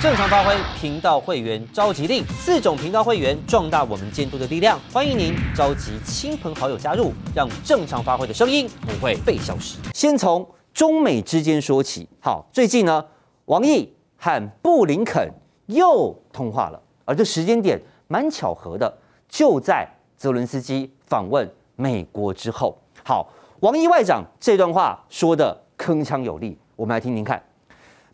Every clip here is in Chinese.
正常发挥，频道会员召集令，四种频道会员壮大我们监督的力量。欢迎您召集亲朋好友加入，让正常发挥的声音不会被消失。先从中美之间说起。好，最近呢，王毅和布林肯又通话了，而这时间点蛮巧合的，就在泽伦斯基访问美国之后。好，王毅外长这段话说的铿锵有力，我们来听听看。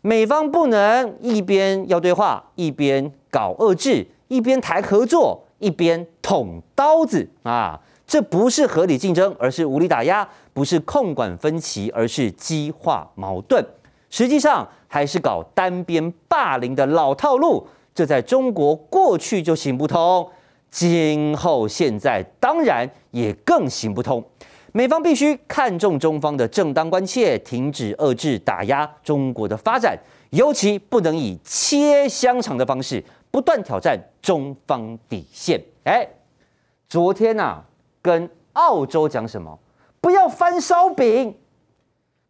美方不能一边要对话，一边搞遏制，一边谈合作，一边捅刀子啊！这不是合理竞争，而是无理打压；不是控管分歧，而是激化矛盾。实际上还是搞单边霸凌的老套路，这在中国过去就行不通，今后现在当然也更行不通。美方必须看重中方的正当关切，停止遏制打压中国的发展，尤其不能以切香肠的方式不断挑战中方底线。哎，昨天呐，跟澳洲讲什么，不要翻烧饼，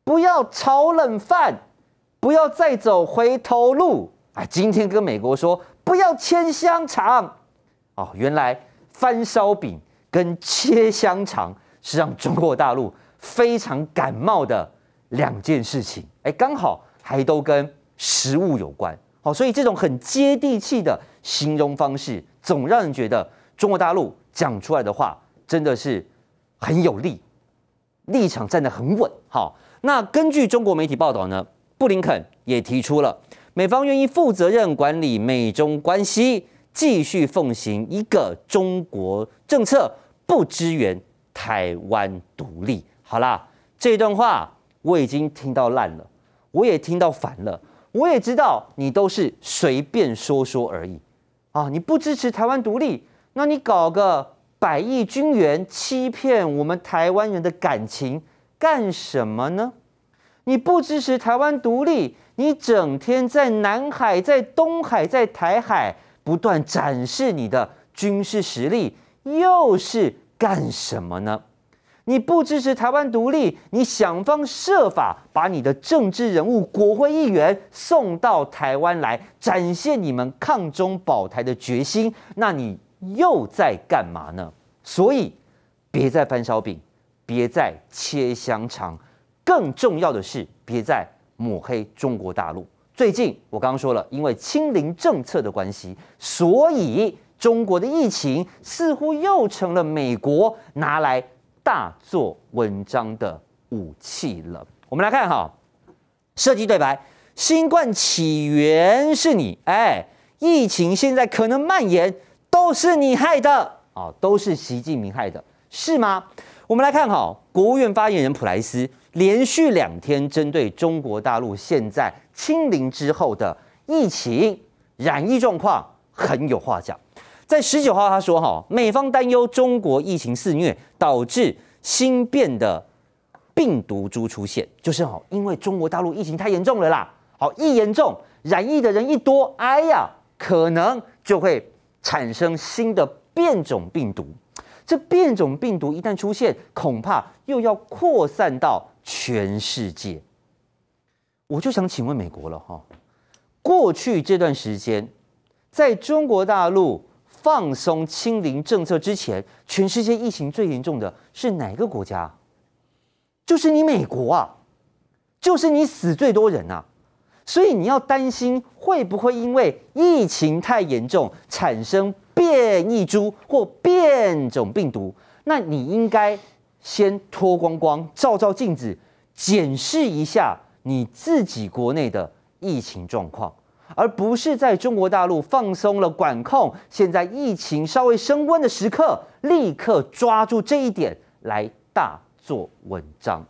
不要炒冷饭，不要再走回头路。哎，今天跟美国说，不要切香肠。哦，原来翻烧饼跟切香肠。是让中国大陆非常感冒的两件事情，哎，刚好还都跟食物有关，好，所以这种很接地气的形容方式，总让人觉得中国大陆讲出来的话真的是很有力，立场站得很稳。好，那根据中国媒体报道呢，布林肯也提出了，美方愿意负责任管理美中关系，继续奉行一个中国政策，不支援。台湾独立，好啦，这段话我已经听到烂了，我也听到烦了，我也知道你都是随便说说而已，啊，你不支持台湾独立，那你搞个百亿军援欺骗我们台湾人的感情干什么呢？你不支持台湾独立，你整天在南海、在东海、在台海不断展示你的军事实力，又是。干什么呢？你不支持台湾独立，你想方设法把你的政治人物、国会议员送到台湾来，展现你们抗中保台的决心。那你又在干嘛呢？所以，别再翻烧饼，别再切香肠，更重要的是，别再抹黑中国大陆。最近我刚刚说了，因为清零政策的关系，所以。中国的疫情似乎又成了美国拿来大做文章的武器了。我们来看哈，涉及对白：新冠起源是你，哎，疫情现在可能蔓延，都是你害的啊，都是习近平害的，是吗？我们来看哈，国务院发言人普莱斯连续两天针对中国大陆现在清零之后的疫情染疫状况很有话讲。在十九号，他说：“哈，美方担忧中国疫情肆虐，导致新变的病毒株出现，就是哈，因为中国大陆疫情太严重了啦。好，一严重，染疫的人一多，哎呀，可能就会产生新的变种病毒。这变种病毒一旦出现，恐怕又要扩散到全世界。”我就想请问美国了哈，过去这段时间，在中国大陆。放松清零政策之前，全世界疫情最严重的是哪个国家？就是你美国啊，就是你死最多人啊。所以你要担心会不会因为疫情太严重产生变异株或变种病毒？那你应该先脱光光，照照镜子，检视一下你自己国内的疫情状况。而不是在中国大陆放松了管控，现在疫情稍微升温的时刻，立刻抓住这一点来大做文章，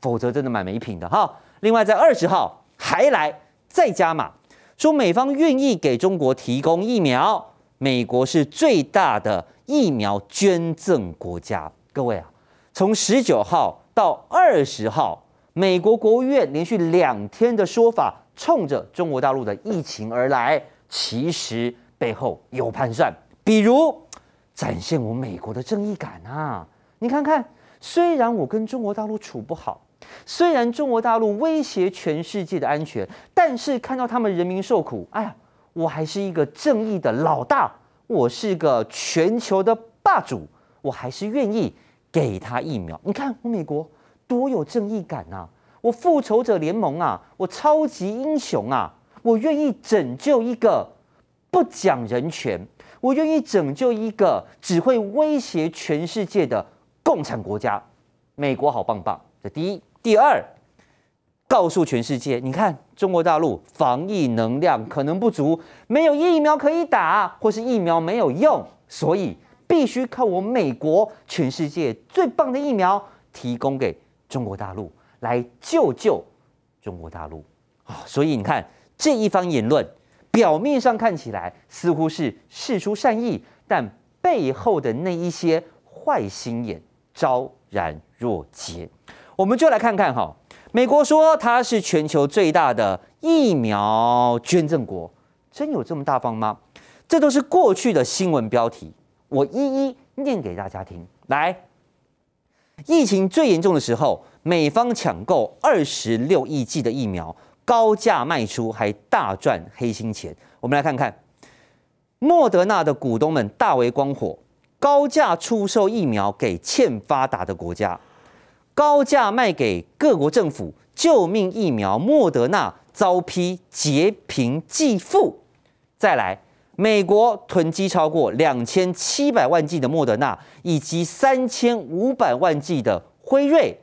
否则真的蛮没品的哈。另外，在二十号还来再加码，说美方愿意给中国提供疫苗，美国是最大的疫苗捐赠国家。各位啊，从十九号到二十号，美国国务院连续两天的说法。冲着中国大陆的疫情而来，其实背后有盘算，比如展现我美国的正义感啊！你看看，虽然我跟中国大陆处不好，虽然中国大陆威胁全世界的安全，但是看到他们人民受苦，哎呀，我还是一个正义的老大，我是个全球的霸主，我还是愿意给他疫苗。你看我美国多有正义感啊！我复仇者联盟啊！我超级英雄啊！我愿意拯救一个不讲人权，我愿意拯救一个只会威胁全世界的共产国家。美国好棒棒！这第一，第二，告诉全世界：你看，中国大陆防疫能量可能不足，没有疫苗可以打，或是疫苗没有用，所以必须靠我美国全世界最棒的疫苗提供给中国大陆。来救救中国大陆啊！所以你看这一方言论，表面上看起来似乎是事出善意，但背后的那一些坏心眼昭然若揭。我们就来看看哈，美国说它是全球最大的疫苗捐赠国，真有这么大方吗？这都是过去的新闻标题，我一一念给大家听来。疫情最严重的时候。美方抢购二十六亿剂的疫苗，高价卖出还大赚黑心钱。我们来看看，莫德纳的股东们大为光火，高价出售疫苗给欠发达的国家，高价卖给各国政府救命疫苗。莫德纳遭批劫贫济富。再来，美国囤积超过两千七百万剂的莫德纳，以及三千五百万剂的辉瑞。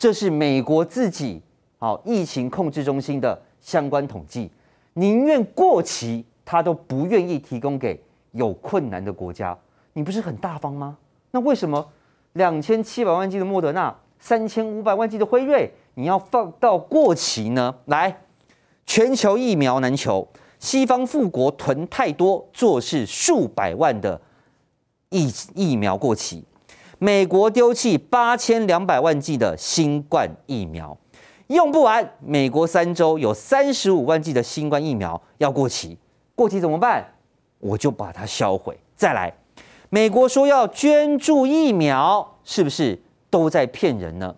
这是美国自己好疫情控制中心的相关统计，宁愿过期，他都不愿意提供给有困难的国家。你不是很大方吗？那为什么两千七百万剂的莫德纳，三千五百万剂的辉瑞，你要放到过期呢？来，全球疫苗难求，西方富国囤太多，做事数百万的疫疫苗过期。美国丢弃八千两百万剂的新冠疫苗，用不完。美国三周有三十五万剂的新冠疫苗要过期，过期怎么办？我就把它销毁。再来，美国说要捐助疫苗，是不是都在骗人呢？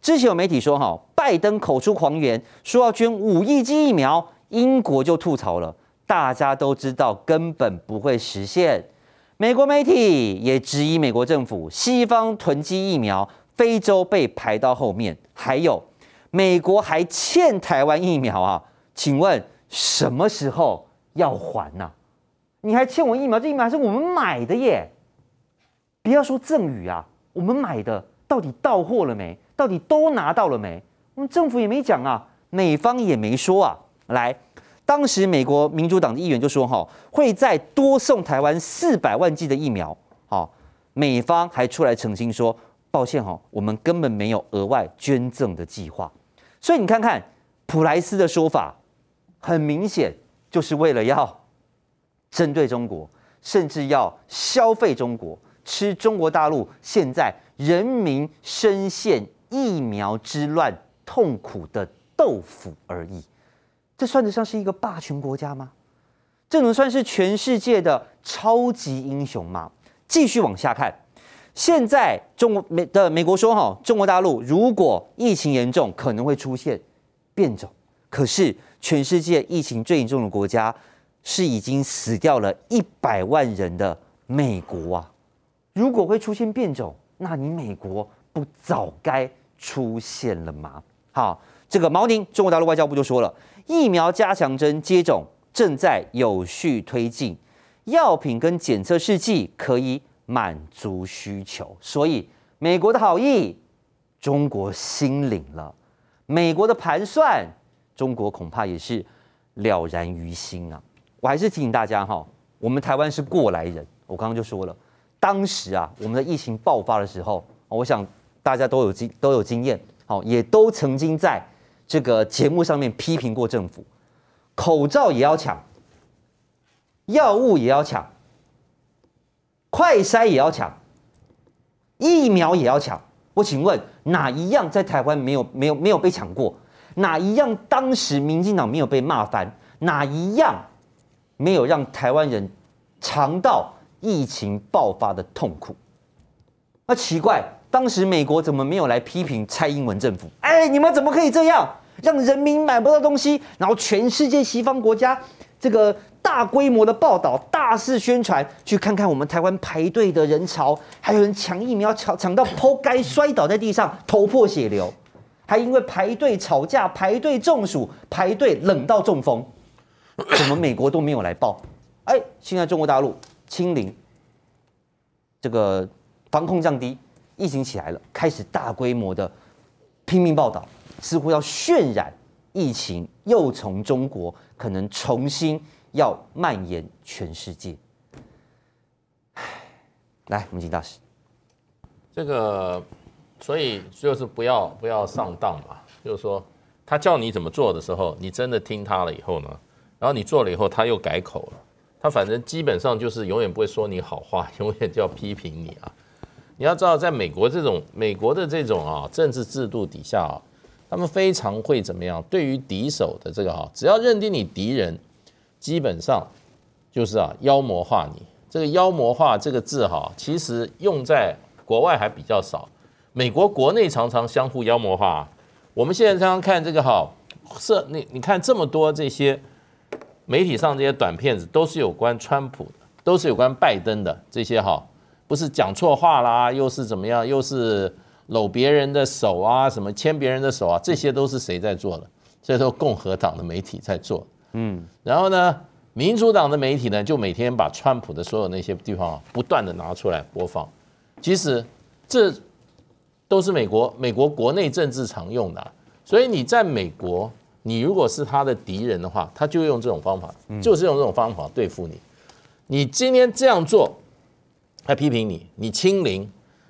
之前有媒体说，哈，拜登口出狂言，说要捐五亿剂疫苗，英国就吐槽了。大家都知道，根本不会实现。美国媒体也质疑美国政府西方囤积疫苗，非洲被排到后面。还有，美国还欠台湾疫苗啊？请问什么时候要还呢？你还欠我疫苗？这疫苗还是我们买的耶！不要说赠与啊，我们买的到底到货了没？到底都拿到了没？我们政府也没讲啊，美方也没说啊。来。当时美国民主党的议员就说哈，会再多送台湾四百万剂的疫苗，哈，美方还出来澄清说，抱歉哈，我们根本没有额外捐赠的计划。所以你看看普莱斯的说法，很明显就是为了要针对中国，甚至要消费中国，吃中国大陆现在人民深陷疫苗之乱痛苦的豆腐而已。这算得上是一个霸权国家吗？这能算是全世界的超级英雄吗？继续往下看，现在中国美，的美国说哈，中国大陆如果疫情严重，可能会出现变种。可是全世界疫情最严重的国家是已经死掉了一百万人的美国啊！如果会出现变种，那你美国不早该出现了吗？好，这个毛宁，中国大陆外交部就说了。疫苗加强针接种正在有序推进，药品跟检测试剂可以满足需求，所以美国的好意，中国心领了；美国的盘算，中国恐怕也是了然于心啊！我还是提醒大家哈，我们台湾是过来人，我刚刚就说了，当时啊，我们的疫情爆发的时候，我想大家都有经都有经验，好，也都曾经在。这个节目上面批评过政府，口罩也要抢，药物也要抢，快筛也要抢，疫苗也要抢。我请问哪一样在台湾没有没有没有被抢过？哪一样当时民进党没有被骂翻？哪一样没有让台湾人尝到疫情爆发的痛苦？那奇怪。当时美国怎么没有来批评蔡英文政府？哎，你们怎么可以这样让人民买不到东西？然后全世界西方国家这个大规模的报道、大肆宣传，去看看我们台湾排队的人潮，还有人抢疫苗，抢抢到剖街，摔倒在地上，头破血流，还因为排队吵架、排队中暑、排队冷到中风，怎么美国都没有来报？哎，现在中国大陆清零，这个防控降低。疫情起来了，开始大规模的拼命报道，似乎要渲染疫情又从中国可能重新要蔓延全世界。来，们请大师，这个所以就是不要不要上当嘛，就是说他叫你怎么做的时候，你真的听他了以后呢，然后你做了以后他又改口了，他反正基本上就是永远不会说你好话，永远就要批评你啊。你要知道，在美国这种美国的这种啊政治制度底下啊，他们非常会怎么样？对于敌手的这个哈，只要认定你敌人，基本上就是啊妖魔化你。这个妖魔化这个字哈，其实用在国外还比较少，美国国内常常相互妖魔化。啊。我们现在常常看这个哈，社你你看这么多这些媒体上这些短片子，都是有关川普的，都是有关拜登的这些哈。不是讲错话啦，又是怎么样，又是搂别人的手啊，什么牵别人的手啊，这些都是谁在做的？这都共和党的媒体在做。嗯，然后呢，民主党的媒体呢，就每天把川普的所有那些地方不断的拿出来播放。其实这都是美国美国国内政治常用的。所以你在美国，你如果是他的敌人的话，他就用这种方法，就是用这种方法对付你。你今天这样做。他批评你，你清零，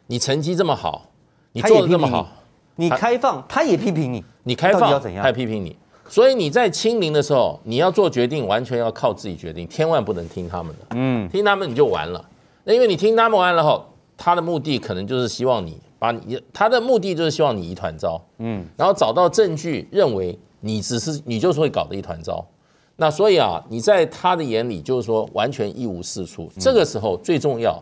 你成绩这么好，你做的这么好，你开放，他也批评你，你开放要怎样？批评你，所以你在清零的时候，你要做决定，完全要靠自己决定，千万不能听他们的，嗯，听他们你就完了。那因为你听他们完了后，他的目的可能就是希望你把你他的目的就是希望你一团糟，嗯，然后找到证据认为你只是你就是会搞得一团糟。那所以啊，你在他的眼里就是说完全一无是处。这个时候最重要。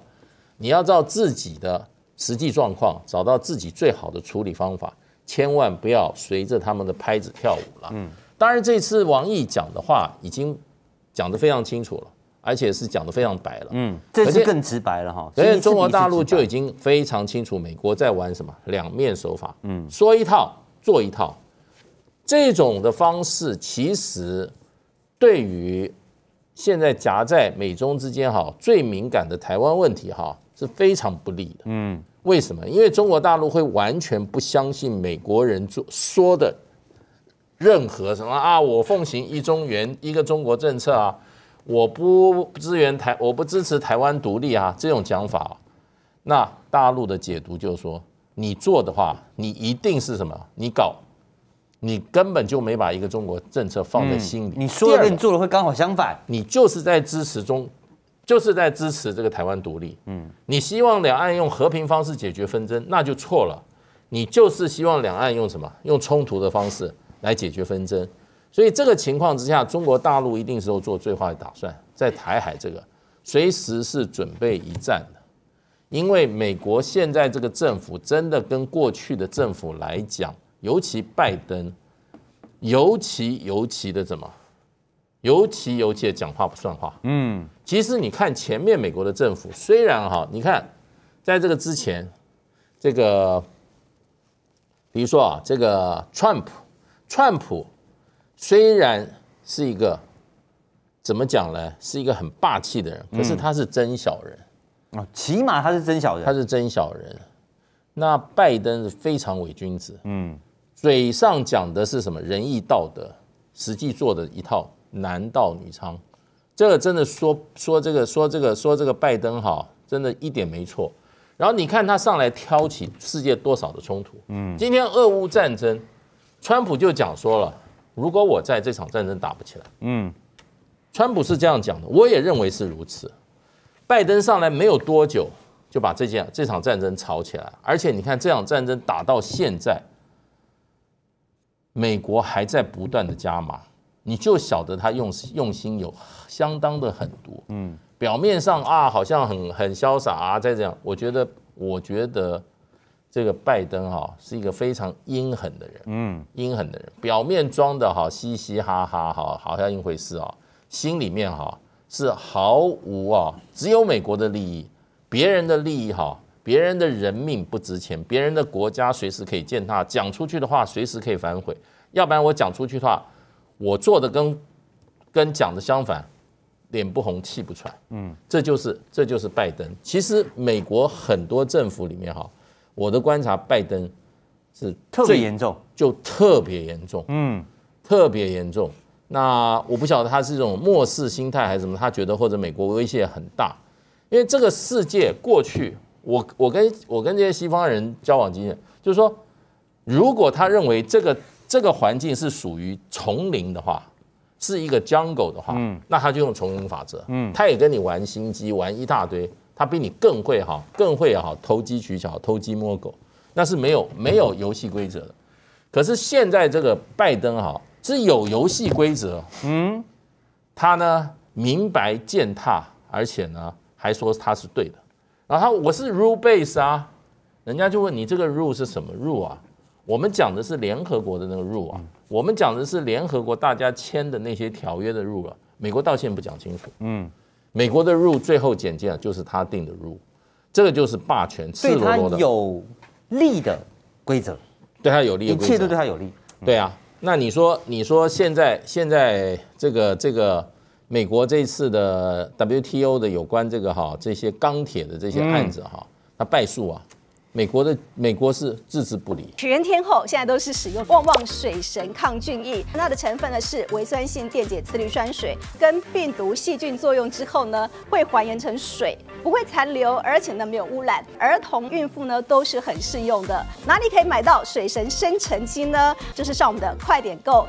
你要照自己的实际状况找到自己最好的处理方法，千万不要随着他们的拍子跳舞了。嗯，当然这次王毅讲的话已经讲得非常清楚了，而且是讲得非常白了。嗯，这是更直白了哈。所以中国大陆就已经非常清楚美国在玩什么两面手法。嗯，说一套做一套，这种的方式其实对于现在夹在美中之间哈最敏感的台湾问题哈。是非常不利的。嗯，为什么？因为中国大陆会完全不相信美国人做说的任何什么啊！我奉行一中原一个中国政策啊！我不支援台，我不支持台湾独立啊！这种讲法，那大陆的解读就是说，你做的话，你一定是什么？你搞，你根本就没把一个中国政策放在心里。你说的你做的会刚好相反，你就是在支持中。就是在支持这个台湾独立。嗯，你希望两岸用和平方式解决纷争，那就错了。你就是希望两岸用什么？用冲突的方式来解决纷争。所以这个情况之下，中国大陆一定时候做最坏的打算，在台海这个随时是准备一战的。因为美国现在这个政府真的跟过去的政府来讲，尤其拜登，尤其尤其的怎么？尤其尤其的讲话不算话。嗯。其实你看前面美国的政府，虽然哈，你看，在这个之前，这个，比如说啊，这个 Trump，Trump，虽然是一个怎么讲呢？是一个很霸气的人，可是他是真小人啊，起码他是真小人。他是真小人。那拜登是非常伪君子，嗯，嘴上讲的是什么仁义道德，实际做的一套男盗女娼。这个真的说说这个说这个说这个拜登哈，真的一点没错。然后你看他上来挑起世界多少的冲突？嗯，今天俄乌战争，川普就讲说了，如果我在这场战争打不起来，嗯，川普是这样讲的，我也认为是如此。拜登上来没有多久，就把这件这场战争吵起来，而且你看这场战争打到现在，美国还在不断的加码。你就晓得他用用心有相当的很多，嗯，表面上啊，好像很很潇洒啊，在这样，我觉得，我觉得这个拜登哈是一个非常阴狠的人，嗯，阴狠的人，表面装的好嘻嘻哈哈，哈，好像一回事啊，心里面哈是毫无啊，只有美国的利益，别人的利益哈，别人的人命不值钱，别人的国家随时可以践踏，讲出去的话随时可以反悔，要不然我讲出去的话。我做的跟，跟讲的相反，脸不红气不喘，嗯，这就是这就是拜登。其实美国很多政府里面哈，我的观察，拜登是特别严重，就特别严重，嗯，特别严重。那我不晓得他是这种漠视心态还是什么，他觉得或者美国威胁很大，因为这个世界过去，我我跟我跟这些西方人交往经验，就是说，如果他认为这个。这个环境是属于丛林的话，是一个 jungle 的话，嗯，那他就用丛林法则，嗯，他也跟你玩心机，玩一大堆，他比你更会哈，更会哈，投机取巧，偷鸡摸狗，那是没有没有游戏规则的。可是现在这个拜登哈是有游戏规则，嗯，他呢明白践踏，而且呢还说他是对的，然后他我是 rule base 啊，人家就问你这个 rule 是什么 rule 啊？我们讲的是联合国的那个入啊，我们讲的是联合国大家签的那些条约的入啊。美国道歉不讲清楚，嗯，美国的入最后简介就是他定的入，这个就是霸权，赤裸裸的有利的规则，对他有利，一切都对他有利。对啊，那你说，你说现在现在这个这个美国这次的 WTO 的有关这个哈这些钢铁的这些案子哈，他败诉啊？美国的美国是置之不理。全天候现在都是使用旺旺水神抗菌液，它的成分呢是微酸性电解次氯酸水，跟病毒细菌作用之后呢会还原成水，不会残留，而且呢没有污染，儿童、孕妇呢都是很适用的。哪里可以买到水神生成机呢？就是上我们的快点购。